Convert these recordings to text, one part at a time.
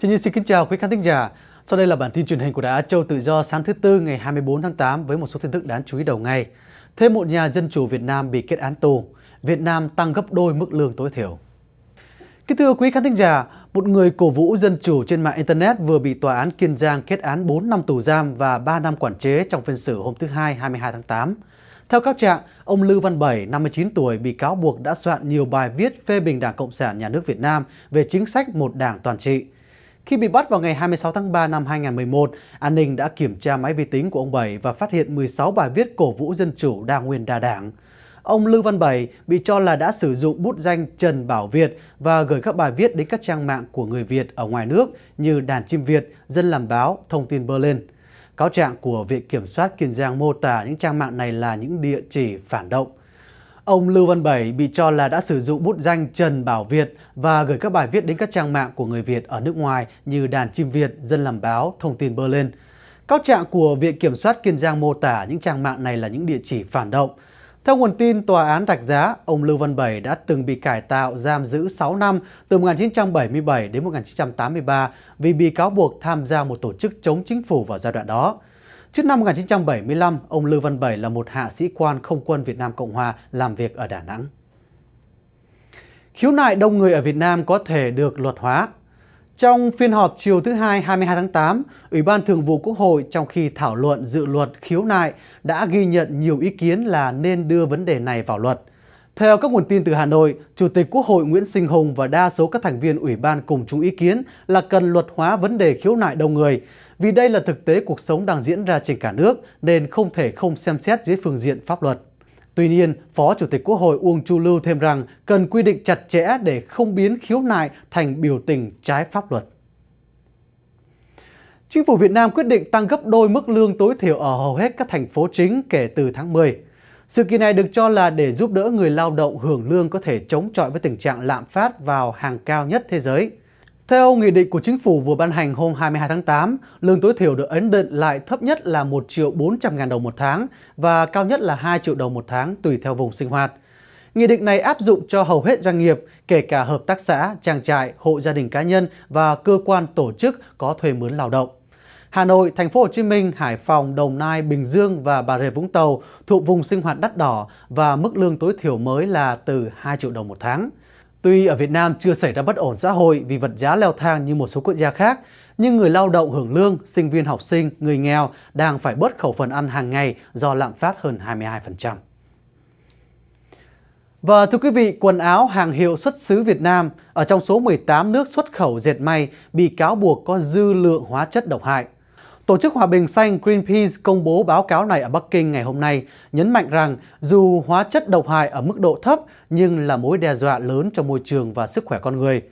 Chị Như xin kính chào quý khán thính giả. Sau đây là bản tin truyền hình của Đài Á Châu Tự Do sáng thứ Tư ngày 24 tháng 8 với một số tin tức đáng chú ý đầu ngày. Thêm một nhà dân chủ Việt Nam bị kết án tù. Việt Nam tăng gấp đôi mức lương tối thiểu. Kính thưa quý khán thính giả, một người cổ vũ dân chủ trên mạng Internet vừa bị Tòa án Kiên Giang kết án 4 năm tù giam và 3 năm quản chế trong phiên xử hôm thứ Hai 22 tháng 8. Theo cáo trạng, ông Lư Văn Bảy, 59 tuổi, bị cáo buộc đã soạn nhiều bài viết phê bình Đảng Cộng sản Nhà nước Việt Nam về chính sách một đảng toàn trị – khi bị bắt vào ngày 26 tháng 3 năm 2011, an ninh đã kiểm tra máy vi tính của ông Bảy và phát hiện 16 bài viết cổ vũ dân chủ đa nguyên đa đảng. Ông Lưu Văn Bảy bị cho là đã sử dụng bút danh Trần Bảo Việt và gửi các bài viết đến các trang mạng của người Việt ở ngoài nước như Đàn Chim Việt, Dân Làm Báo, Thông tin Berlin. Cáo trạng của Viện Kiểm soát Kiên Giang mô tả những trang mạng này là những địa chỉ phản động. Ông Lưu Văn Bảy bị cho là đã sử dụng bút danh Trần Bảo Việt và gửi các bài viết đến các trang mạng của người Việt ở nước ngoài như Đàn Chim Việt, Dân Làm Báo, Thông tin Berlin. Cáo trạng của Viện Kiểm soát Kiên Giang mô tả những trang mạng này là những địa chỉ phản động. Theo nguồn tin Tòa án Rạch Giá, ông Lưu Văn Bảy đã từng bị cải tạo giam giữ 6 năm từ 1977 đến 1983 vì bị cáo buộc tham gia một tổ chức chống chính phủ vào giai đoạn đó. Trước năm 1975, ông Lưu Văn Bảy là một hạ sĩ quan không quân Việt Nam Cộng Hòa làm việc ở Đà Nẵng. Khiếu nại đông người ở Việt Nam có thể được luật hóa. Trong phiên họp chiều thứ Hai 22 tháng 8, Ủy ban Thường vụ Quốc hội trong khi thảo luận dự luật khiếu nại đã ghi nhận nhiều ý kiến là nên đưa vấn đề này vào luật. Theo các nguồn tin từ Hà Nội, Chủ tịch Quốc hội Nguyễn Sinh Hùng và đa số các thành viên ủy ban cùng chung ý kiến là cần luật hóa vấn đề khiếu nại đông người, vì đây là thực tế cuộc sống đang diễn ra trên cả nước nên không thể không xem xét dưới phương diện pháp luật. Tuy nhiên, Phó Chủ tịch Quốc hội Uông Chu Lưu thêm rằng cần quy định chặt chẽ để không biến khiếu nại thành biểu tình trái pháp luật. Chính phủ Việt Nam quyết định tăng gấp đôi mức lương tối thiểu ở hầu hết các thành phố chính kể từ tháng 10. Sự kiện này được cho là để giúp đỡ người lao động hưởng lương có thể chống chọi với tình trạng lạm phát vào hàng cao nhất thế giới. Theo nghị định của chính phủ vừa ban hành hôm 22 tháng 8, lương tối thiểu được ấn định lại thấp nhất là 1 triệu 400 ngàn đồng một tháng và cao nhất là 2 triệu đồng một tháng tùy theo vùng sinh hoạt. Nghị định này áp dụng cho hầu hết doanh nghiệp, kể cả hợp tác xã, trang trại, hộ gia đình cá nhân và cơ quan tổ chức có thuê mướn lao động. Hà Nội, Thành phố Hồ Chí Minh, Hải Phòng, Đồng Nai, Bình Dương và Bà Rịa Vũng Tàu thuộc vùng sinh hoạt đắt đỏ và mức lương tối thiểu mới là từ 2 triệu đồng một tháng. Tuy ở Việt Nam chưa xảy ra bất ổn xã hội vì vật giá leo thang như một số quốc gia khác, nhưng người lao động hưởng lương, sinh viên học sinh, người nghèo đang phải bớt khẩu phần ăn hàng ngày do lạm phát hơn 22%. Và thưa quý vị, quần áo hàng hiệu xuất xứ Việt Nam ở trong số 18 nước xuất khẩu dệt may bị cáo buộc có dư lượng hóa chất độc hại. Tổ chức Hòa bình Xanh Greenpeace công bố báo cáo này ở Bắc Kinh ngày hôm nay, nhấn mạnh rằng dù hóa chất độc hại ở mức độ thấp nhưng là mối đe dọa lớn cho môi trường và sức khỏe con người.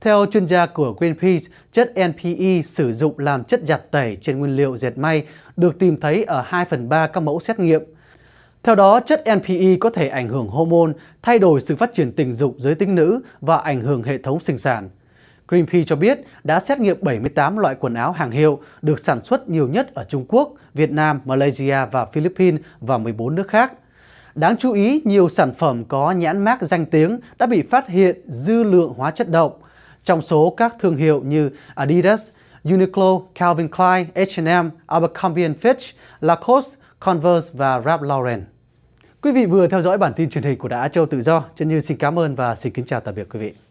Theo chuyên gia của Greenpeace, chất NPE sử dụng làm chất giặt tẩy trên nguyên liệu dệt may được tìm thấy ở 2 phần 3 các mẫu xét nghiệm. Theo đó, chất NPE có thể ảnh hưởng hormone, thay đổi sự phát triển tình dục giới tính nữ và ảnh hưởng hệ thống sinh sản. Greenpeace cho biết đã xét nghiệm 78 loại quần áo hàng hiệu được sản xuất nhiều nhất ở Trung Quốc, Việt Nam, Malaysia và Philippines và 14 nước khác. Đáng chú ý, nhiều sản phẩm có nhãn mác danh tiếng đã bị phát hiện dư lượng hóa chất độc. Trong số các thương hiệu như Adidas, Uniqlo, Calvin Klein, H&M, Abercrombie Fitch, Lacoste, Converse và Ralph Lauren. Quý vị vừa theo dõi bản tin truyền hình của Đã Châu Tự Do. Chân Như xin cảm ơn và xin kính chào tạm biệt quý vị.